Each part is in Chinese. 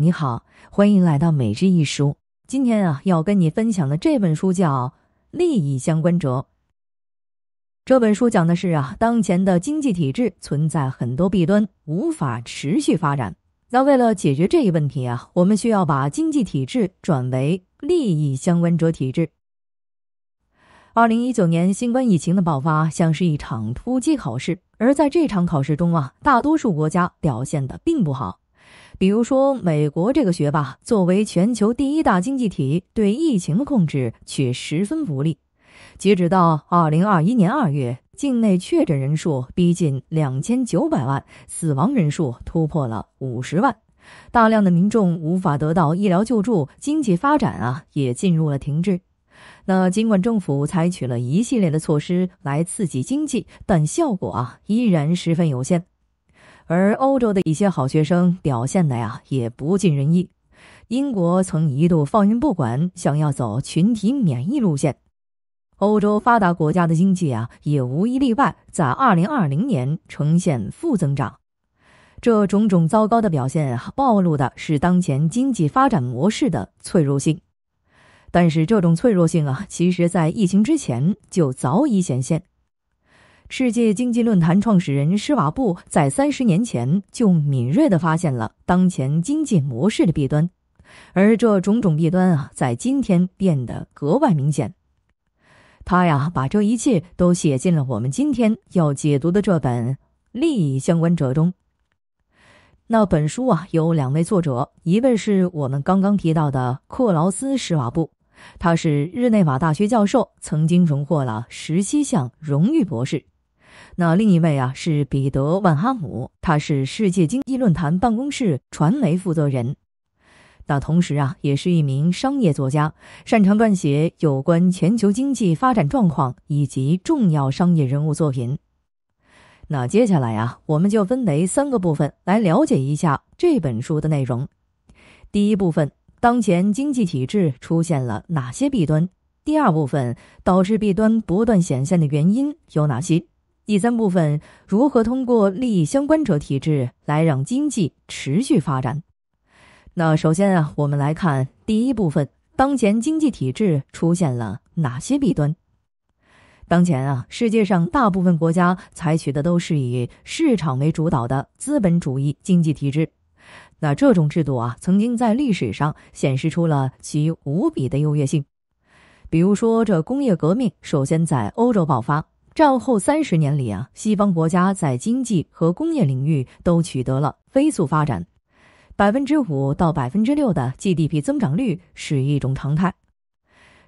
你好，欢迎来到每日一书。今天啊，要跟你分享的这本书叫《利益相关者》。这本书讲的是啊，当前的经济体制存在很多弊端，无法持续发展。那为了解决这一问题啊，我们需要把经济体制转为利益相关者体制。二零一九年新冠疫情的爆发像是一场突击考试，而在这场考试中啊，大多数国家表现的并不好。比如说，美国这个学霸作为全球第一大经济体，对疫情的控制却十分不利。截止到二零二一年二月，境内确诊人数逼近两千九百万，死亡人数突破了五十万，大量的民众无法得到医疗救助，经济发展啊也进入了停滞。那尽管政府采取了一系列的措施来刺激经济，但效果啊依然十分有限。而欧洲的一些好学生表现的呀也不尽人意，英国曾一度放任不管，想要走群体免疫路线。欧洲发达国家的经济啊也无一例外，在2020年呈现负增长。这种种糟糕的表现啊，暴露的是当前经济发展模式的脆弱性。但是这种脆弱性啊，其实在疫情之前就早已显现。世界经济论坛创始人施瓦布在三十年前就敏锐地发现了当前经济模式的弊端，而这种种弊端啊，在今天变得格外明显。他呀，把这一切都写进了我们今天要解读的这本《利益相关者》中。那本书啊，有两位作者，一位是我们刚刚提到的克劳斯·施瓦布，他是日内瓦大学教授，曾经荣获了十七项荣誉博士。那另一位啊是彼得·万哈姆，他是世界经济论坛办公室传媒负责人，那同时啊也是一名商业作家，擅长撰写有关全球经济发展状况以及重要商业人物作品。那接下来啊，我们就分为三个部分来了解一下这本书的内容。第一部分，当前经济体制出现了哪些弊端？第二部分，导致弊端不断显现的原因有哪些？第三部分，如何通过利益相关者体制来让经济持续发展？那首先啊，我们来看第一部分，当前经济体制出现了哪些弊端？当前啊，世界上大部分国家采取的都是以市场为主导的资本主义经济体制。那这种制度啊，曾经在历史上显示出了其无比的优越性。比如说，这工业革命首先在欧洲爆发。战后三十年里啊，西方国家在经济和工业领域都取得了飞速发展，百分之五到百分之六的 GDP 增长率是一种常态。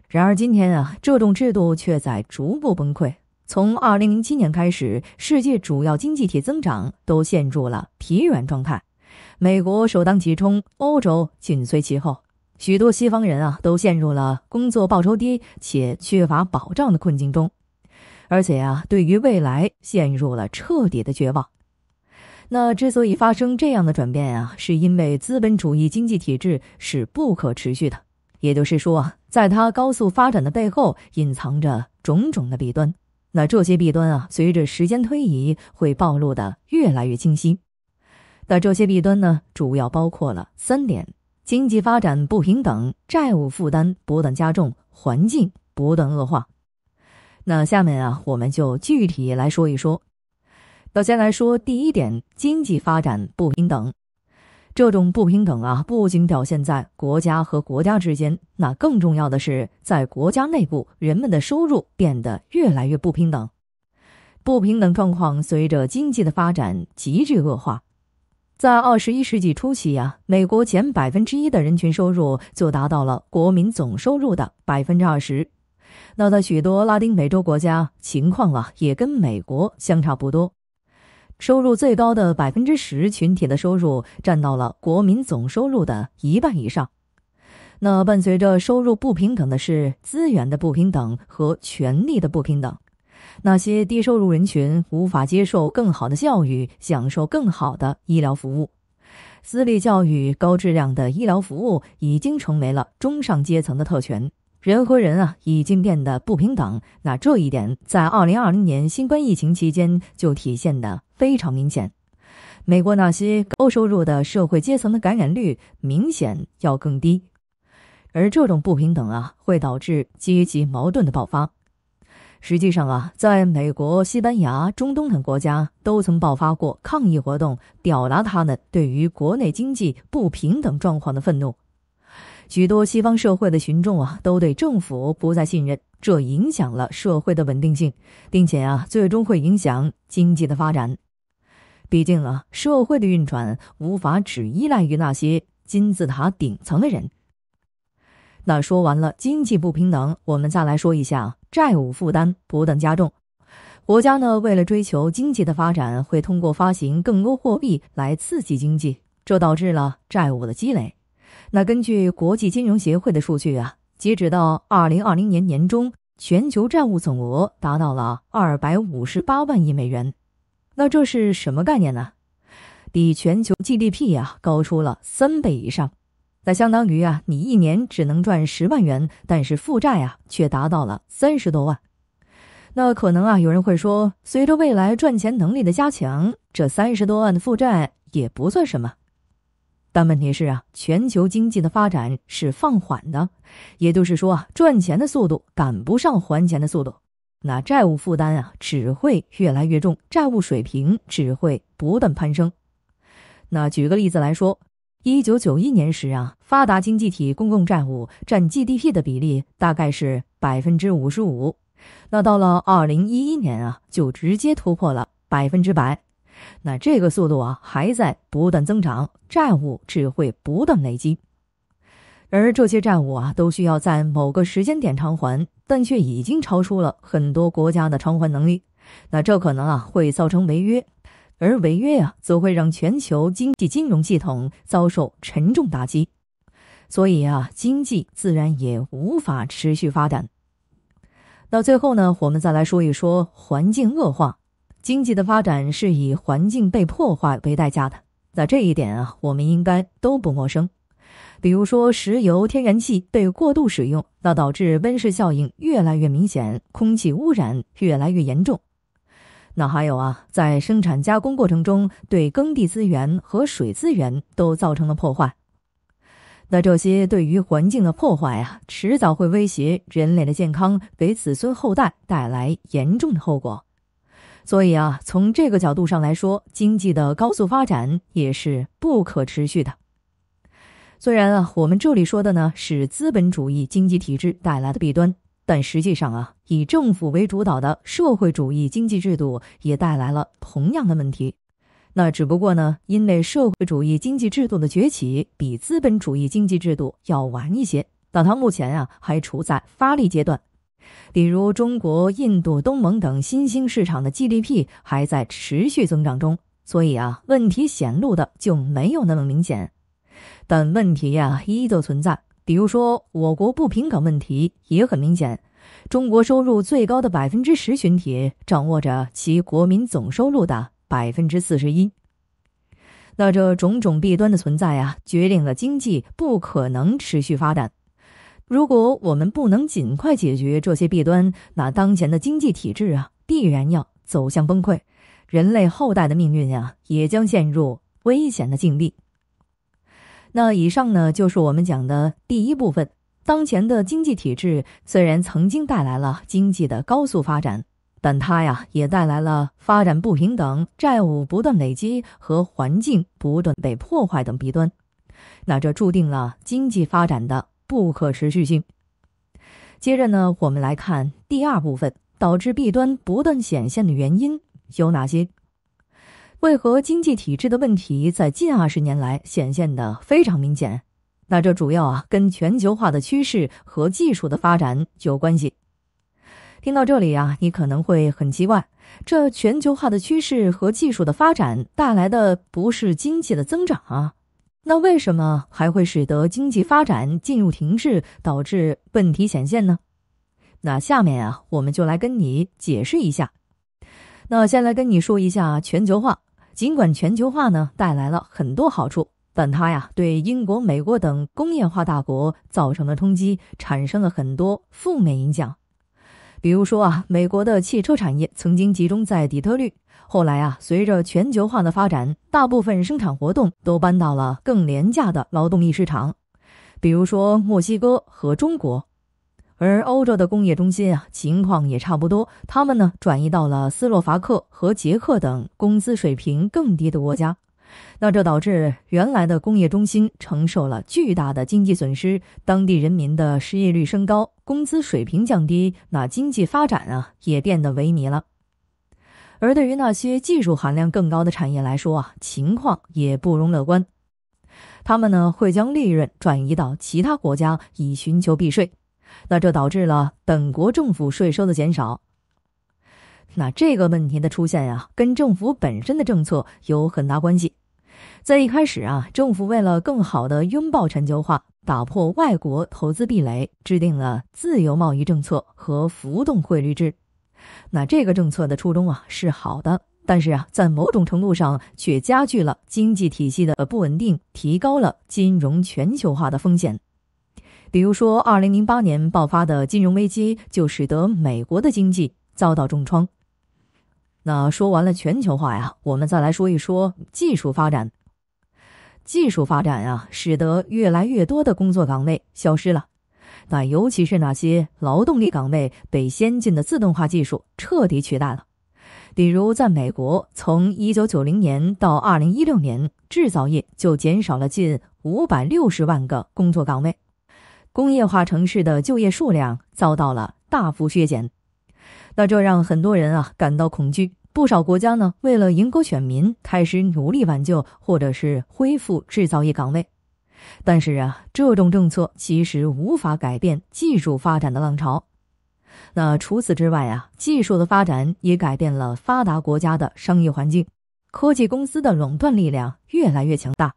然而今天啊，这种制度却在逐步崩溃。从二零零七年开始，世界主要经济体增长都陷入了疲软状态，美国首当其冲，欧洲紧随其后。许多西方人啊，都陷入了工作报酬低且缺乏保障的困境中。而且啊，对于未来陷入了彻底的绝望。那之所以发生这样的转变啊，是因为资本主义经济体制是不可持续的。也就是说啊，在它高速发展的背后，隐藏着种种的弊端。那这些弊端啊，随着时间推移，会暴露的越来越清晰。那这些弊端呢，主要包括了三点：经济发展不平等、债务负担不断加重、环境不断恶化。那下面啊，我们就具体来说一说。首先来说第一点，经济发展不平等。这种不平等啊，不仅表现在国家和国家之间，那更重要的是在国家内部，人们的收入变得越来越不平等。不平等状况随着经济的发展急剧恶化。在二十一世纪初期呀，美国前百分之一的人群收入就达到了国民总收入的百分之二十。那在许多拉丁美洲国家，情况啊也跟美国相差不多。收入最高的百分之十群体的收入占到了国民总收入的一半以上。那伴随着收入不平等的是资源的不平等和权利的不平等。那些低收入人群无法接受更好的教育，享受更好的医疗服务。私立教育、高质量的医疗服务已经成为了中上阶层的特权。人和人啊，已经变得不平等。那这一点在二零二零年新冠疫情期间就体现的非常明显。美国那些高收入的社会阶层的感染率明显要更低，而这种不平等啊，会导致阶级矛盾的爆发。实际上啊，在美国、西班牙、中东等国家都曾爆发过抗议活动，表达他们对于国内经济不平等状况的愤怒。许多西方社会的群众啊，都对政府不再信任，这影响了社会的稳定性，并且啊，最终会影响经济的发展。毕竟啊，社会的运转无法只依赖于那些金字塔顶层的人。那说完了经济不平等，我们再来说一下债务负担不断加重。国家呢，为了追求经济的发展，会通过发行更多货币来刺激经济，这导致了债务的积累。那根据国际金融协会的数据啊，截止到二零二零年年中，全球债务总额达到了二百五十八万亿美元。那这是什么概念呢？比全球 GDP 呀高出了三倍以上。那相当于啊，你一年只能赚十万元，但是负债啊却达到了三十多万。那可能啊，有人会说，随着未来赚钱能力的加强，这三十多万的负债也不算什么。但问题是啊，全球经济的发展是放缓的，也就是说啊，赚钱的速度赶不上还钱的速度，那债务负担啊只会越来越重，债务水平只会不断攀升。那举个例子来说，一九九一年时啊，发达经济体公共债务占 GDP 的比例大概是百分之五十五，那到了二零一一年啊，就直接突破了百分之百。那这个速度啊还在不断增长，债务只会不断累积，而这些债务啊都需要在某个时间点偿还，但却已经超出了很多国家的偿还能力。那这可能啊会造成违约，而违约呀则会让全球经济金融系统遭受沉重打击，所以啊经济自然也无法持续发展。那最后呢，我们再来说一说环境恶化。经济的发展是以环境被破坏为代价的，在这一点啊，我们应该都不陌生。比如说，石油、天然气被过度使用，那导致温室效应越来越明显，空气污染越来越严重。那还有啊，在生产加工过程中，对耕地资源和水资源都造成了破坏。那这些对于环境的破坏啊，迟早会威胁人类的健康，给子孙后代带来严重的后果。所以啊，从这个角度上来说，经济的高速发展也是不可持续的。虽然啊，我们这里说的呢是资本主义经济体制带来的弊端，但实际上啊，以政府为主导的社会主义经济制度也带来了同样的问题。那只不过呢，因为社会主义经济制度的崛起比资本主义经济制度要晚一些，到目前啊还处在发力阶段。比如中国、印度、东盟等新兴市场的 GDP 还在持续增长中，所以啊，问题显露的就没有那么明显。但问题呀，依旧存在。比如说，我国不平等问题也很明显。中国收入最高的百分之十群体，掌握着其国民总收入的百分之四十一。那这种种弊端的存在呀，决定了经济不可能持续发展。如果我们不能尽快解决这些弊端，那当前的经济体制啊，必然要走向崩溃，人类后代的命运呀，也将陷入危险的境地。那以上呢，就是我们讲的第一部分。当前的经济体制虽然曾经带来了经济的高速发展，但它呀，也带来了发展不平等、债务不断累积和环境不断被破坏等弊端。那这注定了经济发展的。不可持续性。接着呢，我们来看第二部分，导致弊端不断显现的原因有哪些？为何经济体制的问题在近二十年来显现的非常明显？那这主要啊，跟全球化的趋势和技术的发展有关系。听到这里啊，你可能会很奇怪，这全球化的趋势和技术的发展带来的不是经济的增长啊？那为什么还会使得经济发展进入停滞，导致问题显现呢？那下面啊，我们就来跟你解释一下。那先来跟你说一下全球化。尽管全球化呢带来了很多好处，但它呀对英国、美国等工业化大国造成的冲击，产生了很多负面影响。比如说啊，美国的汽车产业曾经集中在底特律。后来啊，随着全球化的发展，大部分生产活动都搬到了更廉价的劳动力市场，比如说墨西哥和中国。而欧洲的工业中心啊，情况也差不多，他们呢转移到了斯洛伐克和捷克等工资水平更低的国家。那这导致原来的工业中心承受了巨大的经济损失，当地人民的失业率升高，工资水平降低，那经济发展啊也变得萎靡了。而对于那些技术含量更高的产业来说啊，情况也不容乐观。他们呢会将利润转移到其他国家以寻求避税，那这导致了本国政府税收的减少。那这个问题的出现呀，跟政府本身的政策有很大关系。在一开始啊，政府为了更好的拥抱全球化，打破外国投资壁垒，制定了自由贸易政策和浮动汇率制。那这个政策的初衷啊是好的，但是啊，在某种程度上却加剧了经济体系的不稳定，提高了金融全球化的风险。比如说，二零零八年爆发的金融危机就使得美国的经济遭到重创。那说完了全球化呀，我们再来说一说技术发展。技术发展呀，使得越来越多的工作岗位消失了。那尤其是那些劳动力岗位被先进的自动化技术彻底取代了，比如在美国，从1990年到2016年，制造业就减少了近560万个工作岗位，工业化城市的就业数量遭到了大幅削减。那这让很多人啊感到恐惧，不少国家呢为了赢过选民，开始努力挽救或者是恢复制造业岗位。但是啊，这种政策其实无法改变技术发展的浪潮。那除此之外啊，技术的发展也改变了发达国家的商业环境，科技公司的垄断力量越来越强大。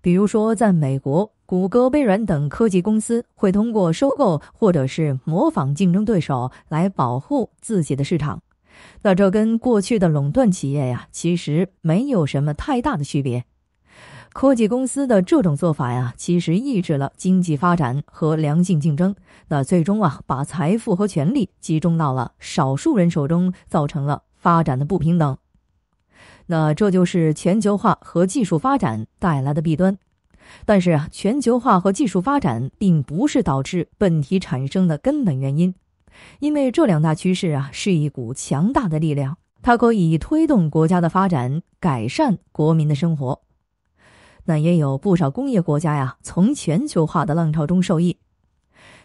比如说，在美国，谷歌、微软等科技公司会通过收购或者是模仿竞争对手来保护自己的市场。那这跟过去的垄断企业呀，其实没有什么太大的区别。科技公司的这种做法呀，其实抑制了经济发展和良性竞争。那最终啊，把财富和权力集中到了少数人手中，造成了发展的不平等。那这就是全球化和技术发展带来的弊端。但是啊，全球化和技术发展并不是导致问题产生的根本原因，因为这两大趋势啊是一股强大的力量，它可以推动国家的发展，改善国民的生活。那也有不少工业国家呀，从全球化的浪潮中受益。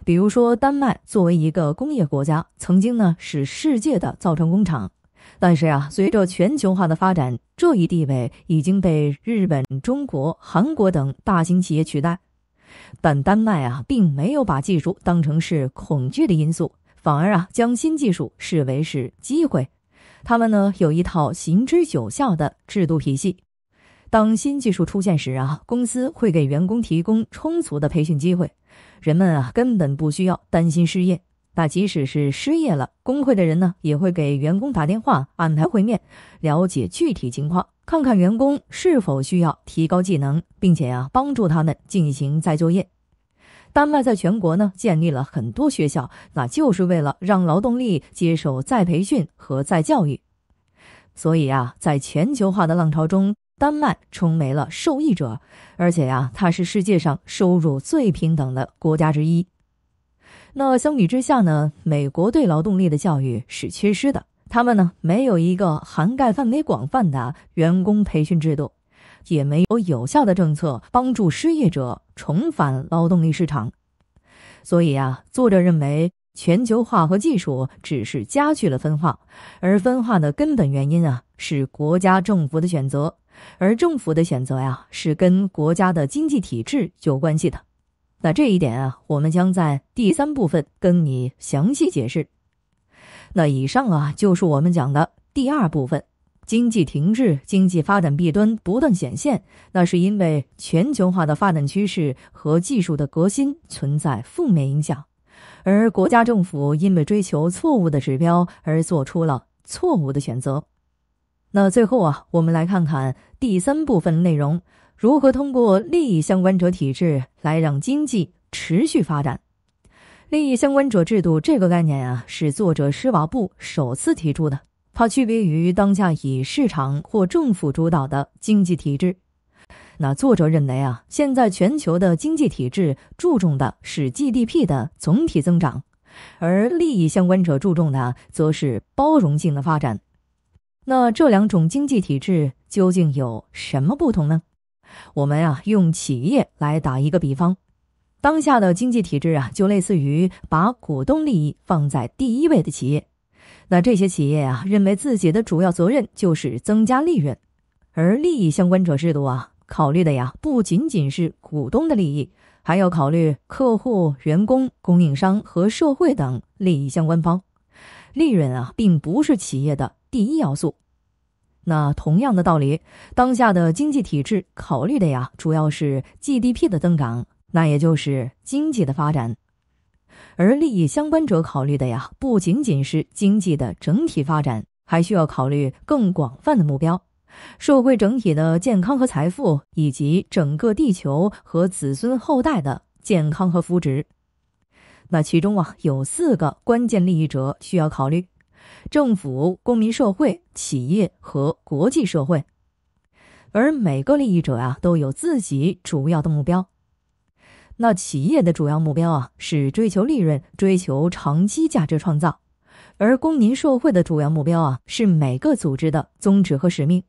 比如说，丹麦作为一个工业国家，曾经呢是世界的造船工厂，但是呀，随着全球化的发展，这一地位已经被日本、中国、韩国等大型企业取代。但丹麦啊，并没有把技术当成是恐惧的因素，反而啊，将新技术视为是机会。他们呢，有一套行之有效的制度体系。当新技术出现时啊，公司会给员工提供充足的培训机会。人们啊根本不需要担心失业。那即使是失业了，工会的人呢也会给员工打电话，安排会面，了解具体情况，看看员工是否需要提高技能，并且呀帮助他们进行再就业。丹麦在全国呢建立了很多学校，那就是为了让劳动力接受再培训和再教育。所以啊，在全球化的浪潮中。丹麦成为了受益者，而且呀，它是世界上收入最平等的国家之一。那相比之下呢，美国对劳动力的教育是缺失的，他们呢没有一个涵盖范围广泛的员工培训制度，也没有有效的政策帮助失业者重返劳动力市场。所以啊，作者认为全球化和技术只是加剧了分化，而分化的根本原因啊是国家政府的选择。而政府的选择呀，是跟国家的经济体制有关系的。那这一点啊，我们将在第三部分跟你详细解释。那以上啊，就是我们讲的第二部分：经济停滞、经济发展弊端不断显现，那是因为全球化的发展趋势和技术的革新存在负面影响，而国家政府因为追求错误的指标而做出了错误的选择。那最后啊，我们来看看第三部分内容：如何通过利益相关者体制来让经济持续发展。利益相关者制度这个概念啊，是作者施瓦布首次提出的。它区别于当下以市场或政府主导的经济体制。那作者认为啊，现在全球的经济体制注重的是 GDP 的总体增长，而利益相关者注重的则是包容性的发展。那这两种经济体制究竟有什么不同呢？我们啊，用企业来打一个比方，当下的经济体制啊，就类似于把股东利益放在第一位的企业。那这些企业啊，认为自己的主要责任就是增加利润，而利益相关者制度啊，考虑的呀，不仅仅是股东的利益，还要考虑客户、员工、供应商和社会等利益相关方。利润啊，并不是企业的第一要素。那同样的道理，当下的经济体制考虑的呀，主要是 GDP 的增长，那也就是经济的发展。而利益相关者考虑的呀，不仅仅是经济的整体发展，还需要考虑更广泛的目标，社会整体的健康和财富，以及整个地球和子孙后代的健康和福祉。那其中啊有四个关键利益者需要考虑：政府、公民、社会、企业和国际社会。而每个利益者啊都有自己主要的目标。那企业的主要目标啊是追求利润，追求长期价值创造；而公民社会的主要目标啊是每个组织的宗旨和使命。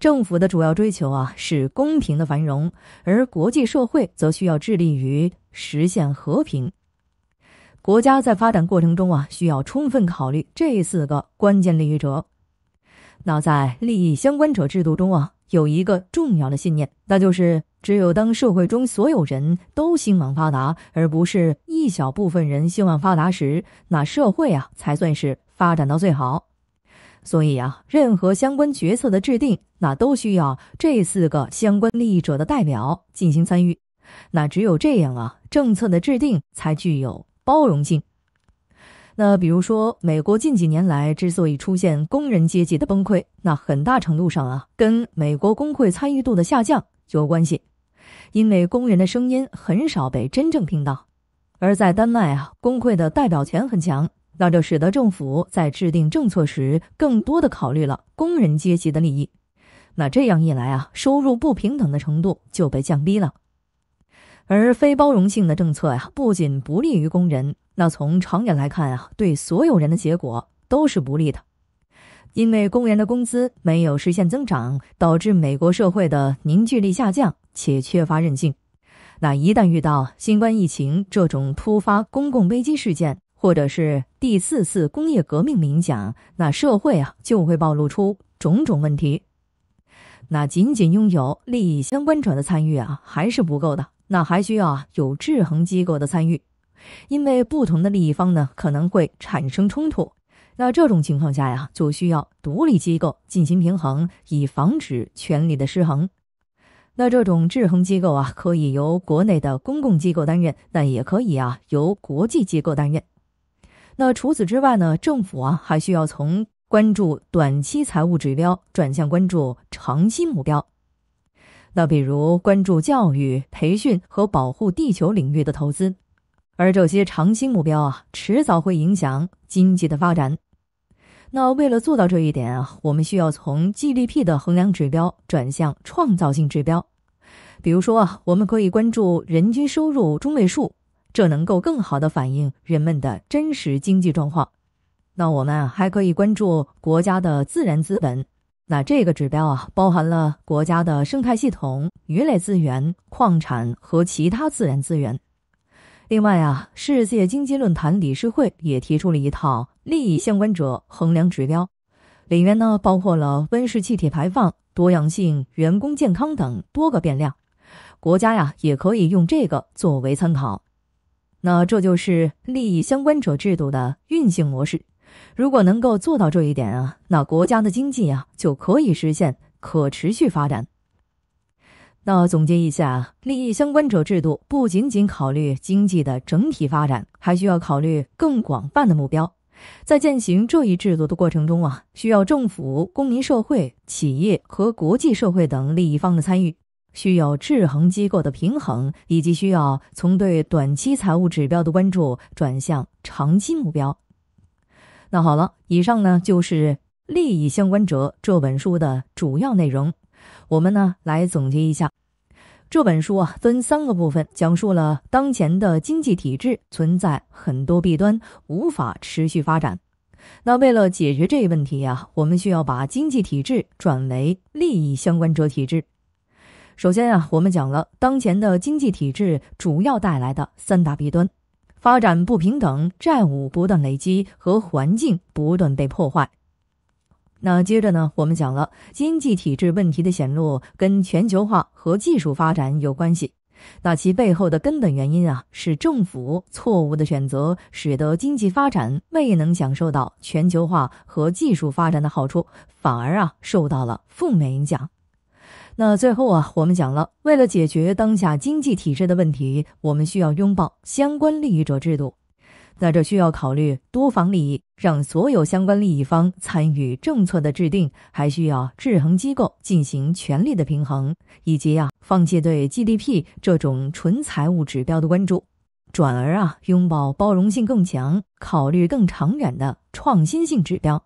政府的主要追求啊是公平的繁荣，而国际社会则需要致力于实现和平。国家在发展过程中啊，需要充分考虑这四个关键利益者。那在利益相关者制度中啊，有一个重要的信念，那就是只有当社会中所有人都兴旺发达，而不是一小部分人兴旺发达时，那社会啊才算是发展到最好。所以啊，任何相关决策的制定，那都需要这四个相关利益者的代表进行参与。那只有这样啊，政策的制定才具有。包容性。那比如说，美国近几年来之所以出现工人阶级的崩溃，那很大程度上啊，跟美国工会参与度的下降有关系。因为工人的声音很少被真正听到。而在丹麦啊，工会的代表权很强，那就使得政府在制定政策时更多的考虑了工人阶级的利益。那这样一来啊，收入不平等的程度就被降低了。而非包容性的政策呀，不仅不利于工人，那从长远来看啊，对所有人的结果都是不利的。因为工人的工资没有实现增长，导致美国社会的凝聚力下降且缺乏韧性。那一旦遇到新冠疫情这种突发公共危机事件，或者是第四次工业革命影响，那社会啊就会暴露出种种问题。那仅仅拥有利益相关者的参与啊，还是不够的。那还需要有制衡机构的参与，因为不同的利益方呢可能会产生冲突。那这种情况下呀，就需要独立机构进行平衡，以防止权力的失衡。那这种制衡机构啊，可以由国内的公共机构担任，但也可以啊由国际机构担任。那除此之外呢，政府啊还需要从关注短期财务指标转向关注长期目标。那比如关注教育培训和保护地球领域的投资，而这些长期目标啊，迟早会影响经济的发展。那为了做到这一点啊，我们需要从 GDP 的衡量指标转向创造性指标。比如说，啊，我们可以关注人均收入中位数，这能够更好地反映人们的真实经济状况。那我们啊，还可以关注国家的自然资本。那这个指标啊，包含了国家的生态系统、鱼类资源、矿产和其他自然资源。另外啊，世界经济论坛理事会也提出了一套利益相关者衡量指标，里面呢包括了温室气体排放、多样性、员工健康等多个变量。国家呀也可以用这个作为参考。那这就是利益相关者制度的运行模式。如果能够做到这一点啊，那国家的经济啊就可以实现可持续发展。那总结一下，利益相关者制度不仅仅考虑经济的整体发展，还需要考虑更广泛的目标。在践行这一制度的过程中啊，需要政府、公民、社会、企业和国际社会等利益方的参与，需要制衡机构的平衡，以及需要从对短期财务指标的关注转向长期目标。那好了，以上呢就是《利益相关者》这本书的主要内容。我们呢来总结一下，这本书啊分三个部分，讲述了当前的经济体制存在很多弊端，无法持续发展。那为了解决这一问题呀，我们需要把经济体制转为利益相关者体制。首先啊，我们讲了当前的经济体制主要带来的三大弊端。发展不平等、债务不断累积和环境不断被破坏。那接着呢，我们讲了经济体制问题的显露跟全球化和技术发展有关系。那其背后的根本原因啊，是政府错误的选择，使得经济发展未能享受到全球化和技术发展的好处，反而啊受到了负面影响。那最后啊，我们讲了，为了解决当下经济体制的问题，我们需要拥抱相关利益者制度。那这需要考虑多方利益，让所有相关利益方参与政策的制定，还需要制衡机构进行权力的平衡，以及啊，放弃对 GDP 这种纯财务指标的关注，转而啊，拥抱包容性更强、考虑更长远的创新性指标。